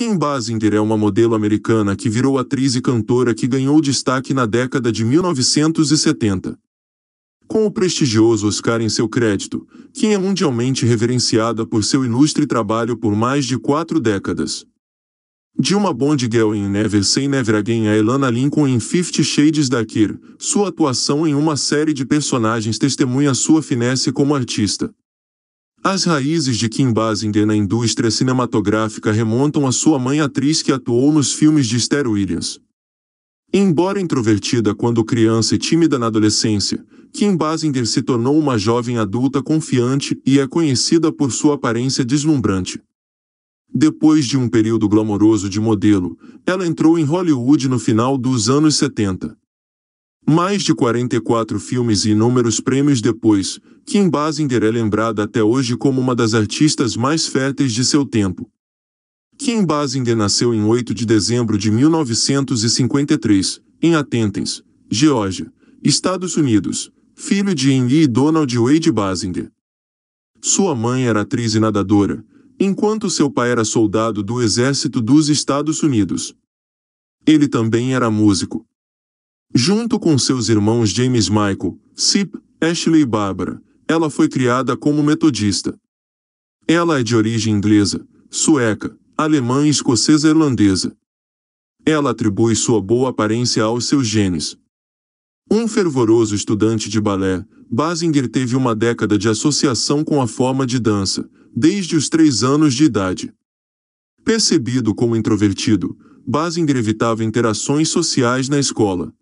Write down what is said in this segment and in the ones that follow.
Kim Basinger é uma modelo americana que virou atriz e cantora que ganhou destaque na década de 1970. Com o prestigioso Oscar em seu crédito, Kim é mundialmente reverenciada por seu ilustre trabalho por mais de quatro décadas. De uma Bond Girl em Never Say Never Again a Elana Lincoln em Fifty Shades Darker, sua atuação em uma série de personagens testemunha sua finesse como artista. As raízes de Kim Basinger na indústria cinematográfica remontam à sua mãe atriz que atuou nos filmes de Esther Williams. Embora introvertida quando criança e tímida na adolescência, Kim Basinger se tornou uma jovem adulta confiante e é conhecida por sua aparência deslumbrante. Depois de um período glamouroso de modelo, ela entrou em Hollywood no final dos anos 70. Mais de 44 filmes e inúmeros prêmios depois, Kim Basinger é lembrada até hoje como uma das artistas mais férteis de seu tempo. Kim Basinger nasceu em 8 de dezembro de 1953, em Athens, Geórgia, Estados Unidos, filho de Henry e Donald Wade Basinger. Sua mãe era atriz e nadadora, enquanto seu pai era soldado do Exército dos Estados Unidos. Ele também era músico, Junto com seus irmãos James Michael, Sip, Ashley e Barbara, ela foi criada como metodista. Ela é de origem inglesa, sueca, alemã e escocesa irlandesa. Ela atribui sua boa aparência aos seus genes. Um fervoroso estudante de balé, Basinger teve uma década de associação com a forma de dança, desde os três anos de idade. Percebido como introvertido, Basinger evitava interações sociais na escola.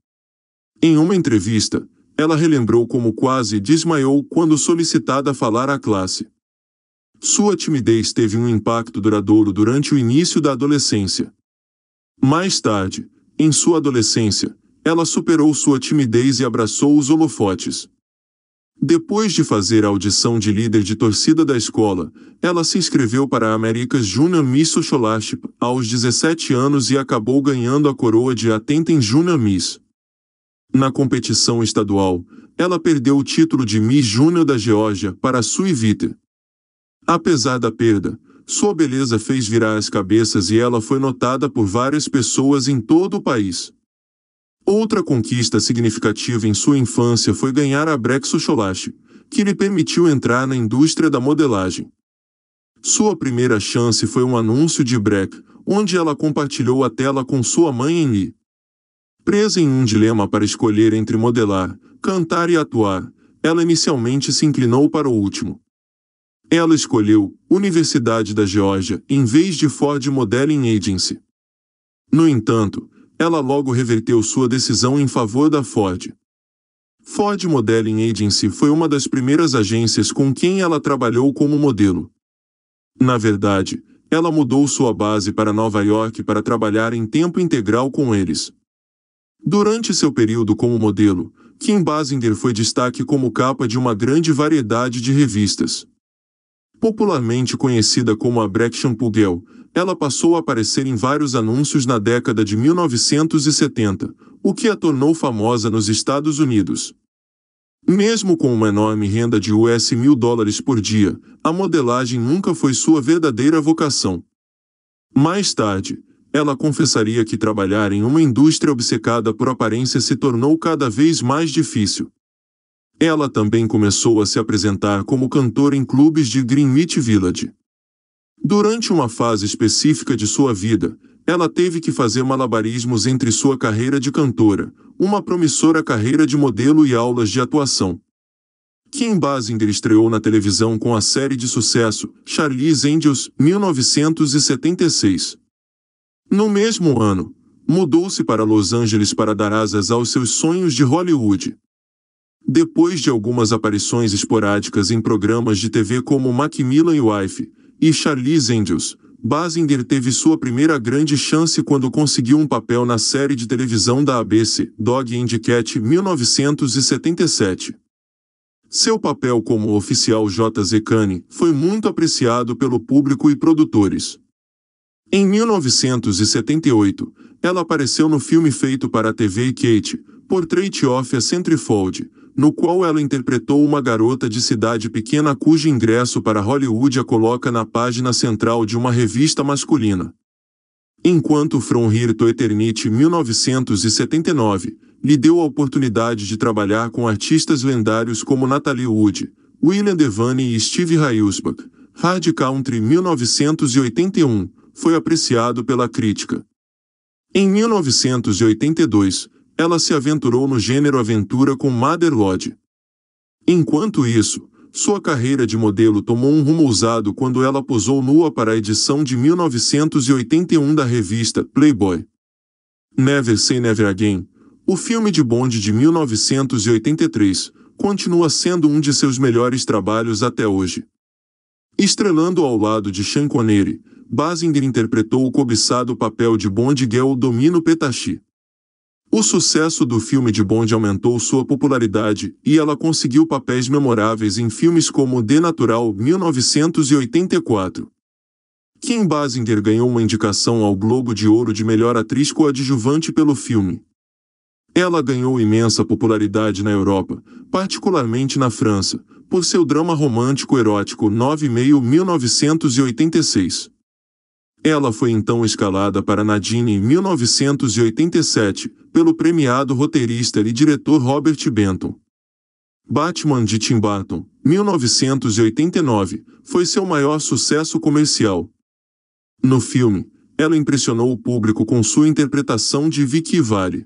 Em uma entrevista, ela relembrou como quase desmaiou quando solicitada a falar à classe. Sua timidez teve um impacto duradouro durante o início da adolescência. Mais tarde, em sua adolescência, ela superou sua timidez e abraçou os holofotes. Depois de fazer a audição de líder de torcida da escola, ela se inscreveu para a Americas Junior Miss Scholarship aos 17 anos e acabou ganhando a coroa de atenta em Junior Miss. Na competição estadual, ela perdeu o título de Miss Júnior da Geórgia para Sui Viter. Apesar da perda, sua beleza fez virar as cabeças e ela foi notada por várias pessoas em todo o país. Outra conquista significativa em sua infância foi ganhar a Brexo Cholache, que lhe permitiu entrar na indústria da modelagem. Sua primeira chance foi um anúncio de Breck, onde ela compartilhou a tela com sua mãe em Lee. Presa em um dilema para escolher entre modelar, cantar e atuar, ela inicialmente se inclinou para o último. Ela escolheu Universidade da Geórgia em vez de Ford Modeling Agency. No entanto, ela logo reverteu sua decisão em favor da Ford. Ford Modeling Agency foi uma das primeiras agências com quem ela trabalhou como modelo. Na verdade, ela mudou sua base para Nova York para trabalhar em tempo integral com eles. Durante seu período como modelo, Kim Basinger foi destaque como capa de uma grande variedade de revistas. Popularmente conhecida como a Brection Pugel, ela passou a aparecer em vários anúncios na década de 1970, o que a tornou famosa nos Estados Unidos. Mesmo com uma enorme renda de US mil dólares por dia, a modelagem nunca foi sua verdadeira vocação. Mais tarde, ela confessaria que trabalhar em uma indústria obcecada por aparência se tornou cada vez mais difícil. Ela também começou a se apresentar como cantora em clubes de Greenwich Village. Durante uma fase específica de sua vida, ela teve que fazer malabarismos entre sua carreira de cantora, uma promissora carreira de modelo e aulas de atuação. Kim Basinger estreou na televisão com a série de sucesso Charlie's Angels, 1976. No mesmo ano, mudou-se para Los Angeles para dar asas aos seus sonhos de Hollywood. Depois de algumas aparições esporádicas em programas de TV como Macmillan Wife e Charlie's Angels, Basinger teve sua primeira grande chance quando conseguiu um papel na série de televisão da ABC, Dog and Cat 1977. Seu papel como oficial J. Zekani foi muito apreciado pelo público e produtores. Em 1978, ela apareceu no filme feito para a TV Kate, Portrait of a Centrifold, no qual ela interpretou uma garota de cidade pequena cujo ingresso para Hollywood a coloca na página central de uma revista masculina. Enquanto From Here to Eternity 1979 lhe deu a oportunidade de trabalhar com artistas lendários como Natalie Wood, William Devane e Steve Railsback, Hard Country 1981 foi apreciado pela crítica. Em 1982, ela se aventurou no gênero aventura com Mother Lodge. Enquanto isso, sua carreira de modelo tomou um rumo ousado quando ela posou nua para a edição de 1981 da revista Playboy. Never Say Never Again, o filme de Bond de 1983, continua sendo um de seus melhores trabalhos até hoje. Estrelando ao lado de Sean Connery, Basinger interpretou o cobiçado papel de Bond Girl Domino Petachi. O sucesso do filme de Bond aumentou sua popularidade e ela conseguiu papéis memoráveis em filmes como The Natural 1984. Kim Basinger ganhou uma indicação ao Globo de Ouro de melhor atriz coadjuvante pelo filme. Ela ganhou imensa popularidade na Europa, particularmente na França, por seu drama romântico erótico 1986. Ela foi então escalada para Nadine em 1987, pelo premiado roteirista e diretor Robert Benton. Batman de Tim Burton, 1989, foi seu maior sucesso comercial. No filme, ela impressionou o público com sua interpretação de Vicky Vale.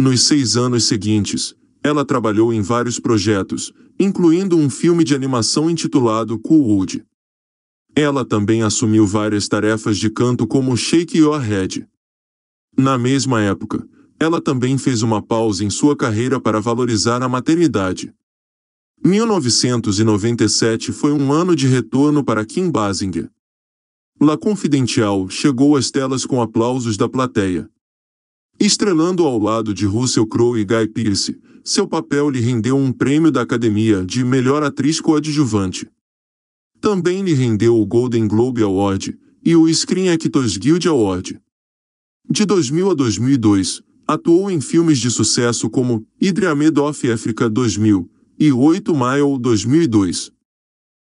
Nos seis anos seguintes, ela trabalhou em vários projetos, incluindo um filme de animação intitulado Coolwood. Ela também assumiu várias tarefas de canto como Shake Your Head. Na mesma época, ela também fez uma pausa em sua carreira para valorizar a maternidade. 1997 foi um ano de retorno para Kim Basinger. La Confidential chegou às telas com aplausos da plateia, Estrelando ao lado de Russell Crowe e Guy Pearce, seu papel lhe rendeu um prêmio da Academia de Melhor Atriz Coadjuvante. Também lhe rendeu o Golden Globe Award e o Screen Actors Guild Award. De 2000 a 2002, atuou em filmes de sucesso como Idreamed of Africa 2000 e 8 Mile 2002.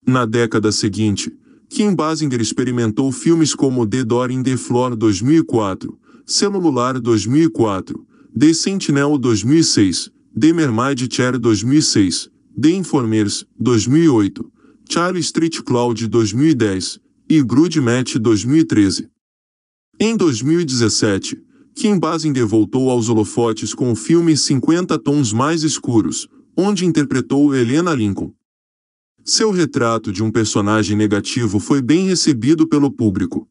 Na década seguinte, Kim Basinger experimentou filmes como The Door in the Floor 2004, Celular 2004, The Sentinel 2006, The Mermaid Chair 2006, The Informers 2008, Charlie Street Cloud 2010 e Match 2013. Em 2017, Kim Basinger voltou aos holofotes com o filme 50 Tons Mais Escuros, onde interpretou Helena Lincoln. Seu retrato de um personagem negativo foi bem recebido pelo público,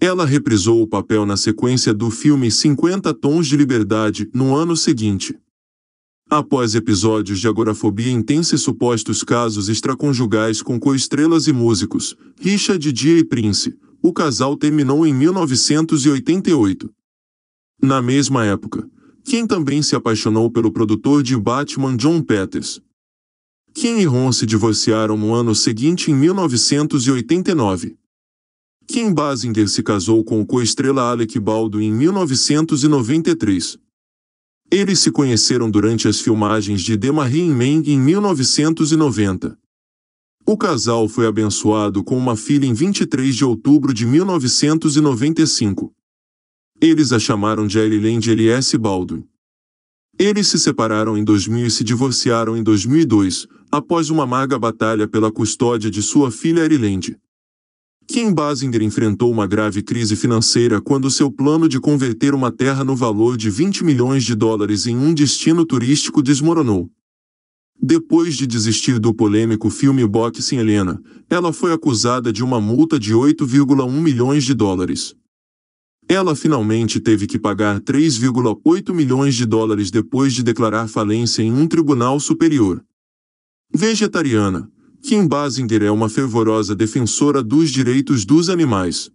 ela reprisou o papel na sequência do filme 50 Tons de Liberdade no ano seguinte. Após episódios de agorafobia intensa e supostos casos extraconjugais com coestrelas e músicos, Richa dia e Prince, o casal terminou em 1988. Na mesma época, Kim também se apaixonou pelo produtor de Batman John Peters. Kim e Ron se divorciaram no ano seguinte em 1989. Kim Basinger se casou com o co-estrela Alec Baldwin em 1993. Eles se conheceram durante as filmagens de The Marine Meng em 1990. O casal foi abençoado com uma filha em 23 de outubro de 1995. Eles a chamaram de Eliland L.S. Baldwin. Eles se separaram em 2000 e se divorciaram em 2002, após uma amarga batalha pela custódia de sua filha Eriland. Kim Basinger enfrentou uma grave crise financeira quando seu plano de converter uma terra no valor de 20 milhões de dólares em um destino turístico desmoronou. Depois de desistir do polêmico filme Boxing Helena, ela foi acusada de uma multa de 8,1 milhões de dólares. Ela finalmente teve que pagar 3,8 milhões de dólares depois de declarar falência em um tribunal superior. Vegetariana, Kim Basinger é uma fervorosa defensora dos direitos dos animais.